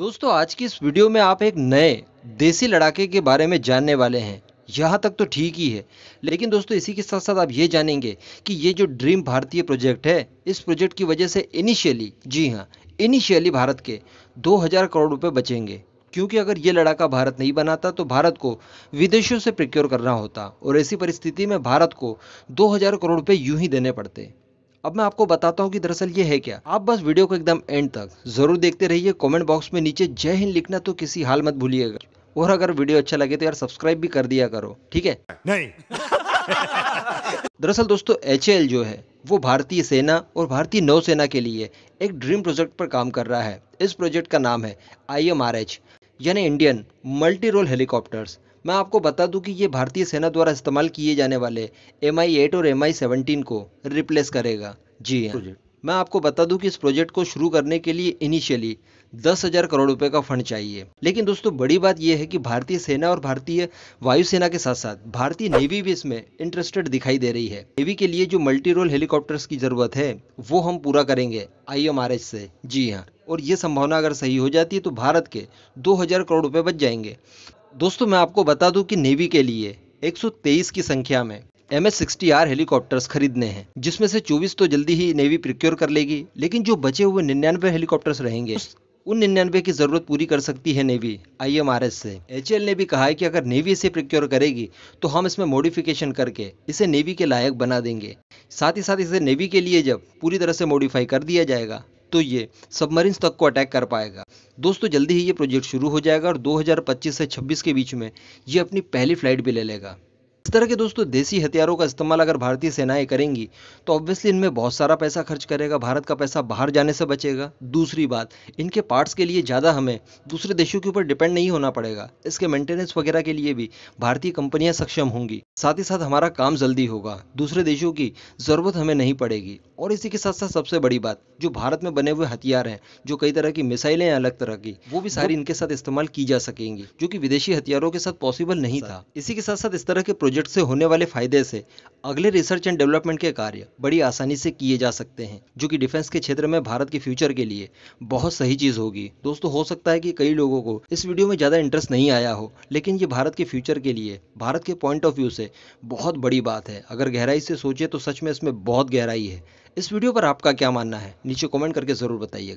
दोस्तों आज की इस वीडियो में आप एक नए देसी लड़ाके के बारे में जानने वाले हैं यहाँ तक तो ठीक ही है लेकिन दोस्तों इसी के साथ साथ आप ये जानेंगे कि ये जो ड्रीम भारतीय प्रोजेक्ट है इस प्रोजेक्ट की वजह से इनिशियली जी हाँ इनिशियली भारत के 2000 करोड़ रुपए बचेंगे क्योंकि अगर ये लड़ाका भारत नहीं बनाता तो भारत को विदेशों से प्रिक्योर करना होता और ऐसी परिस्थिति में भारत को दो करोड़ रुपये यूँ ही देने पड़ते अब मैं आपको बताता हूँ कि दरअसल ये है क्या आप बस वीडियो को एकदम एंड तक जरूर देखते रहिए कॉमेंट बॉक्स में नीचे जय हिंद लिखना तो किसी हाल मत भूलिएगा और अगर वीडियो अच्छा लगे तो यार सब्सक्राइब भी कर दिया करो ठीक है नहीं दरअसल दोस्तों एच जो है वो भारतीय सेना और भारतीय नौसेना के लिए एक ड्रीम प्रोजेक्ट पर काम कर रहा है इस प्रोजेक्ट का नाम है आई यानी इंडियन मल्टी रोल हेलीकॉप्टर्स मैं आपको बता दूं कि ये भारतीय सेना द्वारा इस्तेमाल किए जाने वाले एम आई एट और एम आई सेवनटीन को रिप्लेस करेगा जी हाँ मैं आपको बता दूं कि इस प्रोजेक्ट को शुरू करने के लिए इनिशियली दस हजार करोड़ रुपए का फंड चाहिए लेकिन दोस्तों बड़ी बात यह है कि भारतीय सेना और भारतीय वायुसेना के साथ साथ भारतीय नेवी भी इसमें इंटरेस्टेड दिखाई दे रही है नेवी के लिए जो मल्टी रोल हेलीकॉप्टर्स की जरूरत है वो हम पूरा करेंगे आई से जी हाँ और ये संभावना अगर सही हो जाती है तो भारत के 2000 करोड़ रुपए बच जाएंगे दोस्तों मैं आपको बता दूं कि नेवी के लिए 123 की संख्या में M S sixty R helicopters खरीदने हैं जिसमें से 24 तो जल्दी ही नेवी प्रिक्योर कर लेगी लेकिन जो बचे हुए निन्यानवे हेलीकॉप्टर्स रहेंगे उन निन्यानवे की ज़रूरत पूरी कर सकती है नेवी आईएमआरएस से एचएल ने भी कहा है कि अगर नेवी इसे प्रिक्योर करेगी तो हम इसमें मॉडिफिकेशन करके इसे नेवी के लायक बना देंगे साथ ही साथ इसे नेवी के लिए जब पूरी तरह से मॉडिफाई कर दिया जाएगा तो ये सबमरीन्स तक को अटैक कर पाएगा दोस्तों जल्दी ही ये प्रोजेक्ट शुरू हो जाएगा और 2025 से 26 के बीच में ये अपनी पहली फ्लाइट भी ले लेगा इस तरह के दोस्तों देसी हथियारों का इस्तेमाल अगर भारतीय सेनाएं करेंगी तो ऑब्वियसली इनमें बहुत सारा पैसा खर्च करेगा भारत का पैसा बाहर जाने से बचेगा दूसरी बात इनके पार्ट्स के लिए ज़्यादा हमें दूसरे देशों के ऊपर डिपेंड नहीं होना पड़ेगा इसके मेंटेनेंस वगैरह के लिए भी भारतीय कंपनियाँ सक्षम होंगी साथ ही साथ हमारा काम जल्दी होगा दूसरे देशों की ज़रूरत हमें नहीं पड़ेगी और इसी के साथ साथ सबसे बड़ी बात जो भारत में बने हुए हथियार हैं जो कई तरह की मिसाइलें हैं अलग तरह की वो भी सारी इनके साथ इस्तेमाल की जा सकेंगी जो कि विदेशी हथियारों के साथ पॉसिबल नहीं था इसी के साथ साथ इस तरह के प्रोजेक्ट से होने वाले फायदे से अगले रिसर्च एंड डेवलपमेंट के कार्य बड़ी आसानी से किए जा सकते हैं जो कि डिफेंस के क्षेत्र में भारत के फ्यूचर के लिए बहुत सही चीज़ होगी दोस्तों हो सकता है कि कई लोगों को इस वीडियो में ज़्यादा इंटरेस्ट नहीं आया हो लेकिन ये भारत के फ्यूचर के लिए भारत के पॉइंट ऑफ व्यू से बहुत बड़ी बात है अगर गहराई से सोचे तो सच में इसमें बहुत गहराई है इस वीडियो पर आपका क्या मानना है नीचे कॉमेंट करके ज़रूर बताइएगा